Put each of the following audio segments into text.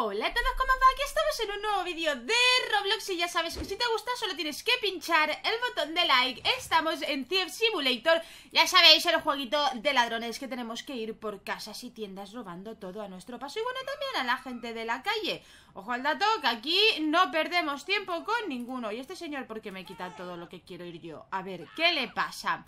Hola a todos, ¿cómo va? Aquí estamos en un nuevo vídeo de Roblox y ya sabes que si te gusta solo tienes que pinchar el botón de like Estamos en Thief Simulator, ya sabéis el jueguito de ladrones que tenemos que ir por casas y tiendas robando todo a nuestro paso Y bueno, también a la gente de la calle Ojo al dato que aquí no perdemos tiempo con ninguno Y este señor porque me quita todo lo que quiero ir yo A ver, ¿qué le pasa?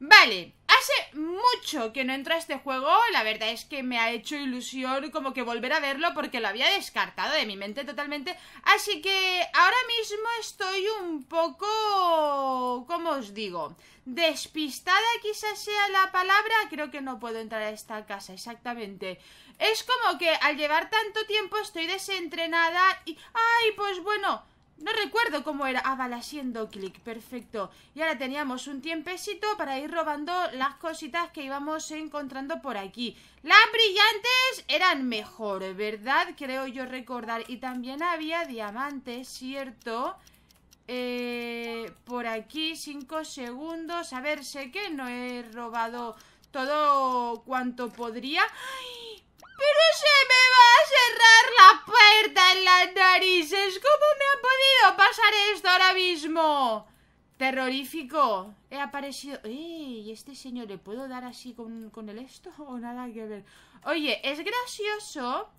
Vale, hace mucho que no entro a este juego, la verdad es que me ha hecho ilusión como que volver a verlo porque lo había descartado de mi mente totalmente, así que ahora mismo estoy un poco, ¿cómo os digo? Despistada quizás sea la palabra, creo que no puedo entrar a esta casa exactamente. Es como que al llevar tanto tiempo estoy desentrenada y... ¡Ay, pues bueno! No recuerdo cómo era. Ah, vale, haciendo clic. Perfecto. Y ahora teníamos un tiempecito para ir robando las cositas que íbamos encontrando por aquí. Las brillantes eran mejor, ¿verdad? Creo yo recordar. Y también había diamantes, ¿cierto? Eh, por aquí, cinco segundos. A ver, sé que no he robado todo cuanto podría. ¡Ay! Pero se me va a cerrar la puerta en las narices. ¿Cómo me ha podido pasar esto ahora mismo? Terrorífico. He aparecido... ¡Ey! ¿Este señor le puedo dar así con, con el esto o nada que ver? Oye, es gracioso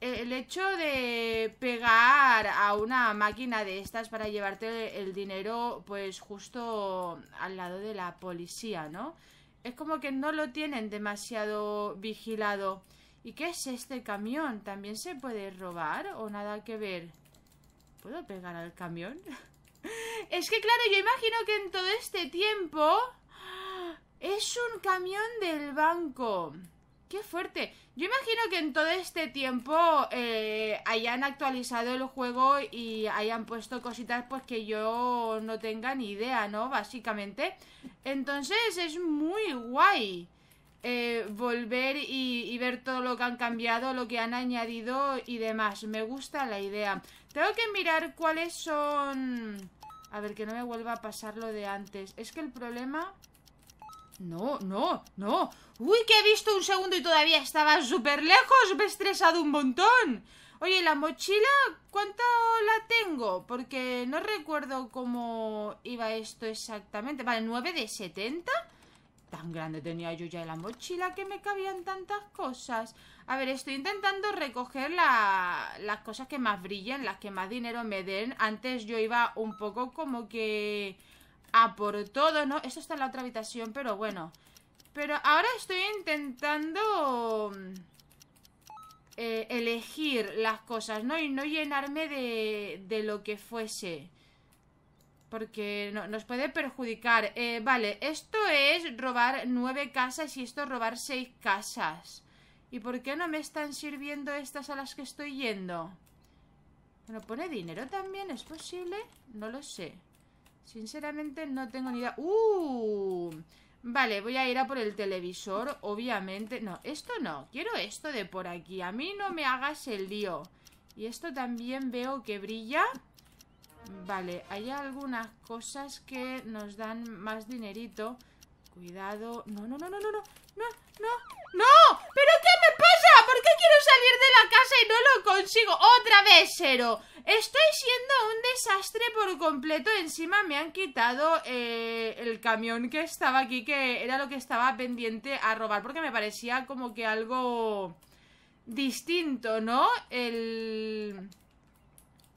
el hecho de pegar a una máquina de estas para llevarte el dinero pues justo al lado de la policía, ¿no? Es como que no lo tienen demasiado vigilado. ¿Y qué es este camión? ¿También se puede robar o nada que ver? ¿Puedo pegar al camión? es que claro, yo imagino que en todo este tiempo... Es un camión del banco. ¡Qué fuerte! Yo imagino que en todo este tiempo eh, hayan actualizado el juego y hayan puesto cositas pues que yo no tenga ni idea, ¿no? Básicamente. Entonces es muy guay. Eh, volver y, ver todo lo que han cambiado, lo que han añadido y demás. Me gusta la idea. Tengo que mirar cuáles son... A ver, que no me vuelva a pasar lo de antes. Es que el problema... No, no, no. Uy, que he visto un segundo y todavía estaba súper lejos. Me he estresado un montón. Oye, ¿la mochila cuánto la tengo? Porque no recuerdo cómo iba esto exactamente. Vale, 9 de 70. Tan grande tenía yo ya la mochila que me cabían tantas cosas. A ver, estoy intentando recoger las cosas que más brillen, las que más dinero me den. Antes yo iba un poco como que a por todo, ¿no? Esto está en la otra habitación, pero bueno. Pero ahora estoy intentando eh, elegir las cosas, ¿no? Y no llenarme de, de lo que fuese. Porque nos puede perjudicar. Eh, vale, esto es robar nueve casas y esto es robar seis casas. ¿Y por qué no me están sirviendo estas a las que estoy yendo? Bueno, pone dinero también, ¿es posible? No lo sé. Sinceramente no tengo ni idea. ¡Uh! Vale, voy a ir a por el televisor, obviamente. No, esto no. Quiero esto de por aquí. A mí no me hagas el lío. Y esto también veo que brilla. Vale, hay algunas cosas que nos dan más dinerito. Cuidado. No, no, no, no, no, no, no, no, ¿Pero qué me pasa? ¿Por qué quiero salir de la casa y no lo consigo? Otra vez cero. Estoy siendo un desastre por completo. Encima me han quitado eh, el camión que estaba aquí, que era lo que estaba pendiente a robar, porque me parecía como que algo distinto, ¿no? El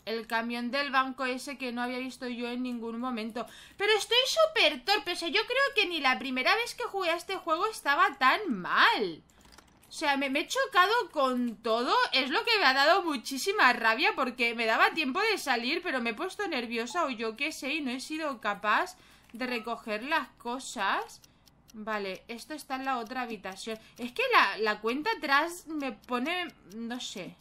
el camión del banco ese que no había visto yo en ningún momento. Pero estoy súper torpe, o sea, yo creo que ni la primera vez que jugué a este juego estaba tan mal. O sea, me, he chocado con todo. Es lo que me ha dado muchísima rabia porque me daba tiempo de salir, pero me he puesto nerviosa o yo qué sé y no he sido capaz de recoger las cosas. Vale, esto está en la otra habitación. Es que la, la cuenta atrás me pone... no sé.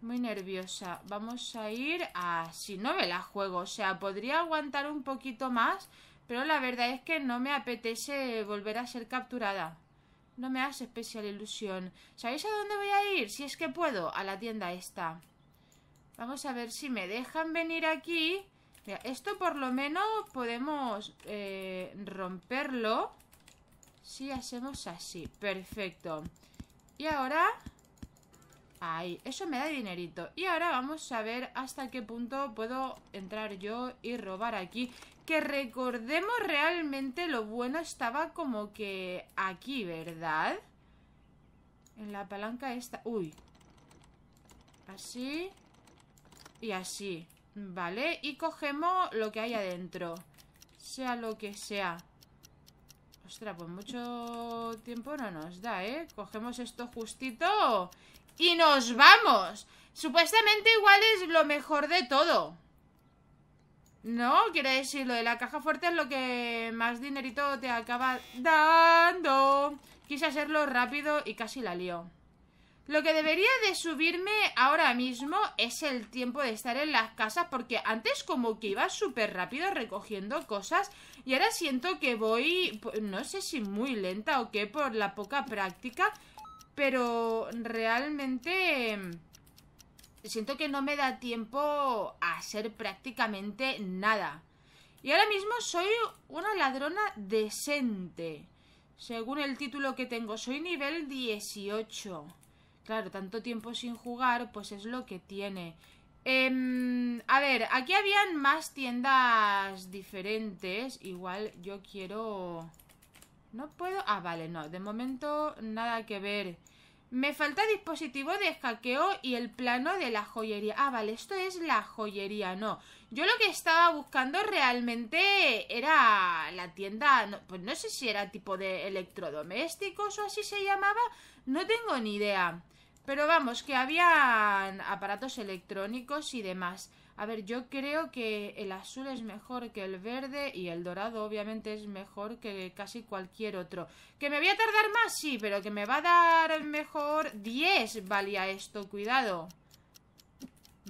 Muy nerviosa. Vamos a ir a... Si no me la juego, o sea, podría aguantar un poquito más, pero la verdad es que no me apetece volver a ser capturada. No me hace especial ilusión. ¿Sabéis a dónde voy a ir? Si es que puedo, a la tienda esta. Vamos a ver si me dejan venir aquí. esto por lo menos podemos eh, romperlo. Si hacemos así. Perfecto. Y ahora Ahí, eso me da dinerito Y ahora vamos a ver hasta qué punto puedo entrar yo y robar aquí Que recordemos realmente lo bueno estaba como que aquí, ¿verdad? En la palanca esta, uy Así Y así, ¿vale? Y cogemos lo que hay adentro Sea lo que sea Ostras, pues mucho tiempo no nos da, ¿eh? Cogemos esto justito y nos vamos. Supuestamente igual es lo mejor de todo. No, quiero decir, lo de la caja fuerte es lo que más dinerito te acaba dando. Quise hacerlo rápido y casi la lío. Lo que debería de subirme ahora mismo es el tiempo de estar en las casas porque antes como que iba súper rápido recogiendo cosas y ahora siento que voy, no sé si muy lenta o qué, por la poca práctica, pero realmente em, siento que no me da tiempo a hacer prácticamente nada. Y ahora mismo soy una ladrona decente. Según el título que tengo, soy nivel 18. Claro, tanto tiempo sin jugar, pues es lo que tiene. Em, a ver, aquí habían más tiendas diferentes. Igual yo quiero... No puedo. Ah, vale, no. De momento nada que ver. Me falta dispositivo de hackeo y el plano de la joyería. Ah, vale, esto es la joyería, no. Yo lo que estaba buscando realmente era la tienda, no, pues no sé si era tipo de electrodomésticos o así se llamaba, no tengo ni idea. Pero vamos, que habían aparatos electrónicos y demás. A ver, yo creo que el azul es mejor que el verde y el dorado obviamente es mejor que casi cualquier otro. ¿Que me voy a tardar más? Sí, pero que me va a dar mejor 10 valía esto, cuidado.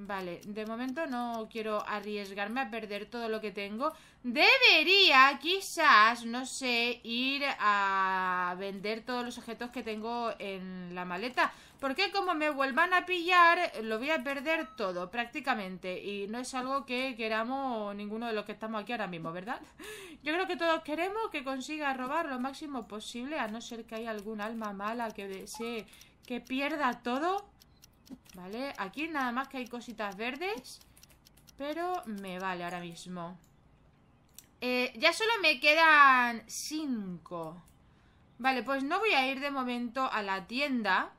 Vale, de momento no quiero arriesgarme a perder todo lo que tengo. Debería quizás, no sé, ir a vender todos los objetos que tengo en la maleta. Porque como me vuelvan a pillar, lo voy a perder todo prácticamente. Y no es algo que queramos ninguno de los que estamos aquí ahora mismo, ¿verdad? Yo creo que todos queremos que consiga robar lo máximo posible, a no ser que haya algún alma mala que desee que pierda todo. Vale, aquí nada más que hay cositas verdes Pero me vale ahora mismo eh, Ya solo me quedan 5 Vale, pues no voy a ir de momento a la tienda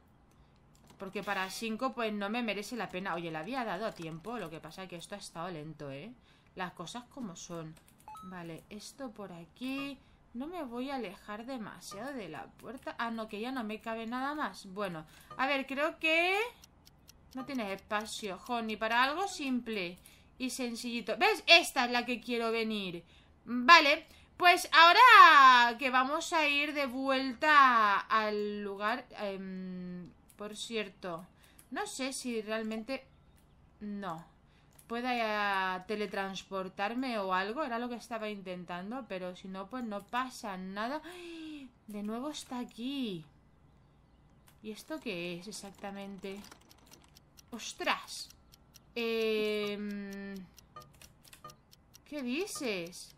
Porque para 5 pues no me merece la pena Oye, la había dado a tiempo Lo que pasa es que esto ha estado lento, ¿eh? Las cosas como son Vale, esto por aquí no me voy a alejar demasiado de la puerta. Ah, no, que ya no me cabe nada más. Bueno, a ver, creo que... No tienes espacio, Johnny, para algo simple y sencillito. ¿Ves? Esta es la que quiero venir. Vale, pues ahora que vamos a ir de vuelta al lugar... Em, por cierto, no sé si realmente... No. Pueda teletransportarme o algo, era lo que estaba intentando, pero si no, pues no pasa nada. De nuevo está aquí. ¿Y esto qué es exactamente? ¡Ostras! Em, ¿Qué dices?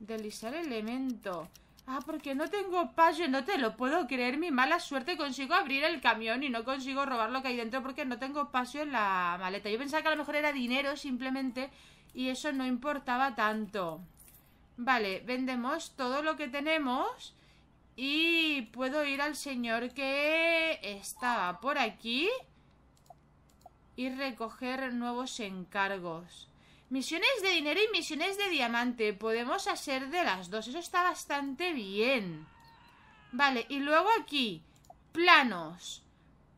Deslizar elemento. Ah, porque no tengo espacio no te lo puedo creer, mi mala suerte. Consigo abrir el camión y no consigo robar lo que hay dentro porque no tengo espacio en la maleta. Yo pensaba que a lo mejor era dinero simplemente y eso no importaba tanto. Vale, vendemos todo lo que tenemos y puedo ir al señor que estaba por aquí y recoger nuevos encargos. Misiones de dinero y misiones de diamante. Podemos hacer de las dos. Eso está bastante bien. Vale, y luego aquí. Planos.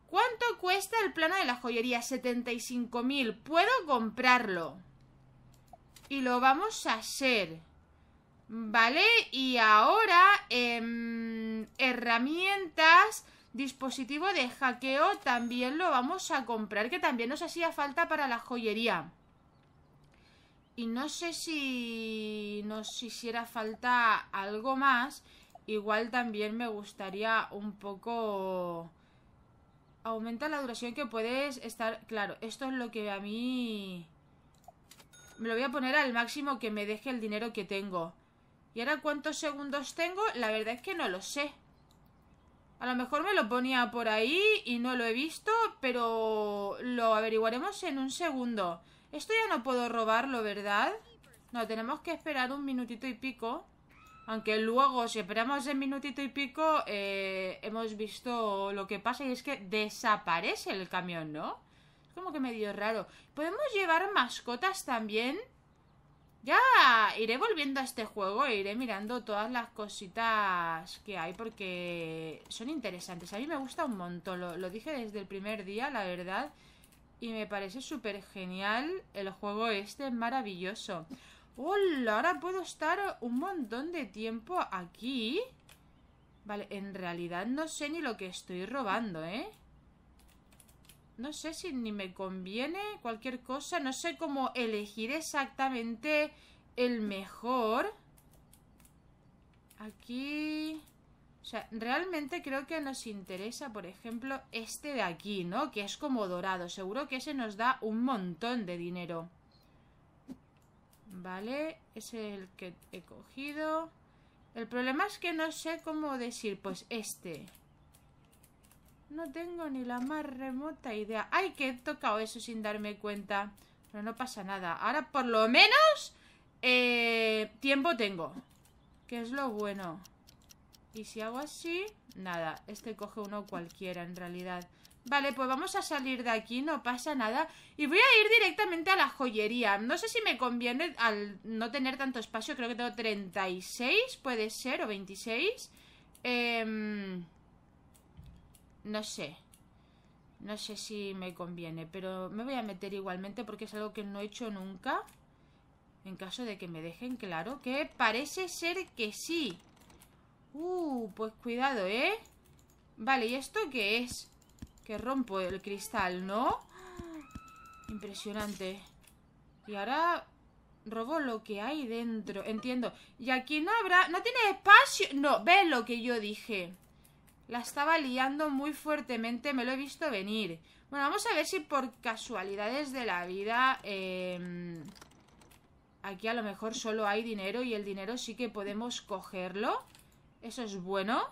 ¿Cuánto cuesta el plano de la joyería? 75.000. Puedo comprarlo. Y lo vamos a hacer. Vale, y ahora... Em, herramientas Dispositivo de hackeo también lo vamos a comprar, que también nos hacía falta para la joyería. Y no sé si nos hiciera falta algo más. Igual también me gustaría un poco... Aumenta la duración que puedes estar... Claro, esto es lo que a mí... Me lo voy a poner al máximo que me deje el dinero que tengo. ¿Y ahora cuántos segundos tengo? La verdad es que no lo sé. A lo mejor me lo ponía por ahí y no lo he visto, pero lo averiguaremos en un segundo. Esto ya no puedo robarlo, ¿verdad? No, tenemos que esperar un minutito y pico. Aunque luego, si esperamos el minutito y pico, eh, hemos visto lo que pasa y es que desaparece el camión, ¿no? Es como que medio raro. ¿Podemos llevar mascotas también? Ya iré volviendo a este juego e iré mirando todas las cositas que hay porque son interesantes. A mí me gusta un montón, lo, dije desde el primer día, la verdad. Y me parece súper genial el juego este, maravilloso. ¡Hola! Ahora puedo estar un montón de tiempo aquí. Vale, en realidad no sé ni lo que estoy robando, ¿eh? no sé si ni me conviene cualquier cosa. No sé cómo elegir exactamente el mejor. Aquí... O sea, realmente creo que nos interesa, por ejemplo, este de aquí, ¿no? Que es como dorado. Seguro que ese nos da un montón de dinero. Vale, ese es el que he cogido. El problema es que no sé cómo decir, pues este... No tengo ni la más remota idea. ¡Ay, que he tocado eso sin darme cuenta! Pero no pasa nada. Ahora por lo menos... Eh, tiempo tengo. Que es lo bueno. Y si hago así... Nada, este coge uno cualquiera en realidad. Vale, pues vamos a salir de aquí, no pasa nada. Y voy a ir directamente a la joyería. No sé si me conviene al no tener tanto espacio. Creo que tengo 36, puede ser, o 26. Eh... Em, no sé. No sé si me conviene, pero me voy a meter igualmente porque es algo que no he hecho nunca. En caso de que me dejen claro que parece ser que sí. Uh, pues cuidado, ¿eh? Vale, ¿y esto qué es? Que rompo el cristal, ¿no? Impresionante. Y ahora robo lo que hay dentro. Entiendo. Y aquí no habrá... No tiene espacio. No, ve lo que yo dije. La estaba liando muy fuertemente, me lo he visto venir. Bueno, vamos a ver si por casualidades de la vida... Em, aquí a lo mejor solo hay dinero y el dinero sí que podemos cogerlo. Eso es bueno.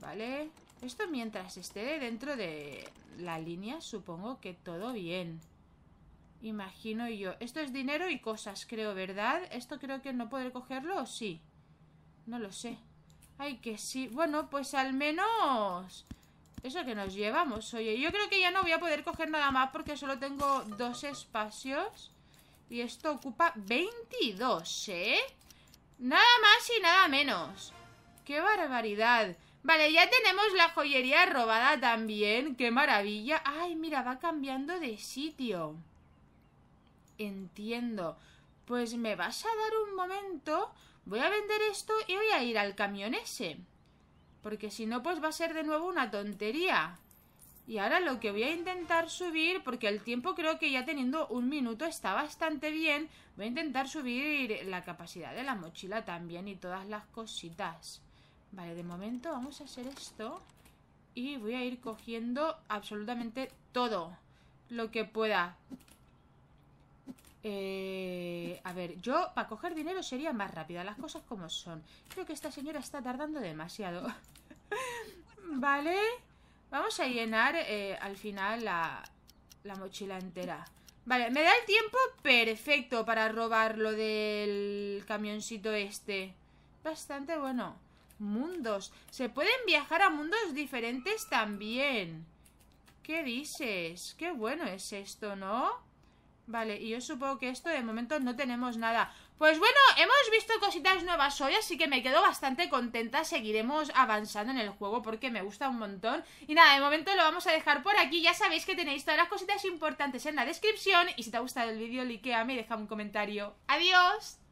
Vale. Esto mientras esté dentro de la línea, supongo que todo bien. Imagino yo. Esto es dinero y cosas, creo, ¿verdad? ¿Esto creo que no poder cogerlo o sí? No lo sé. Ay, que sí. Bueno, pues al menos... Eso que nos llevamos, oye. Yo creo que ya no voy a poder coger nada más porque solo tengo dos espacios. Y esto ocupa 22, ¿eh? Nada más y nada menos. ¡Qué barbaridad! Vale, ya tenemos la joyería robada también. ¡Qué maravilla! ¡Ay, mira, va cambiando de sitio! Entiendo. Pues me vas a dar un momento voy a vender esto y voy a ir al camión ese. Porque si no, pues va a ser de nuevo una tontería. Y ahora lo que voy a intentar subir, porque el tiempo creo que ya teniendo un minuto está bastante bien, voy a intentar subir la capacidad de la mochila también y todas las cositas. Vale, de momento vamos a hacer esto y voy a ir cogiendo absolutamente todo lo que pueda. Eh, a ver, yo para coger dinero sería más rápida, las cosas como son. Creo que esta señora está tardando demasiado. vale, vamos a llenar eh, al final la, la mochila entera. Vale, me da el tiempo perfecto para robar lo del camioncito este. Bastante bueno. Mundos. Se pueden viajar a mundos diferentes también. ¿Qué dices? Qué bueno es esto, ¿no? Vale, y yo supongo que esto de momento no tenemos nada. Pues bueno, hemos visto cositas nuevas hoy, así que me quedo bastante contenta. Seguiremos avanzando en el juego porque me gusta un montón. Y nada, de momento lo vamos a dejar por aquí. Ya sabéis que tenéis todas las cositas importantes en la descripción. Y si te ha gustado el vídeo, likeame y deja un comentario. ¡Adiós!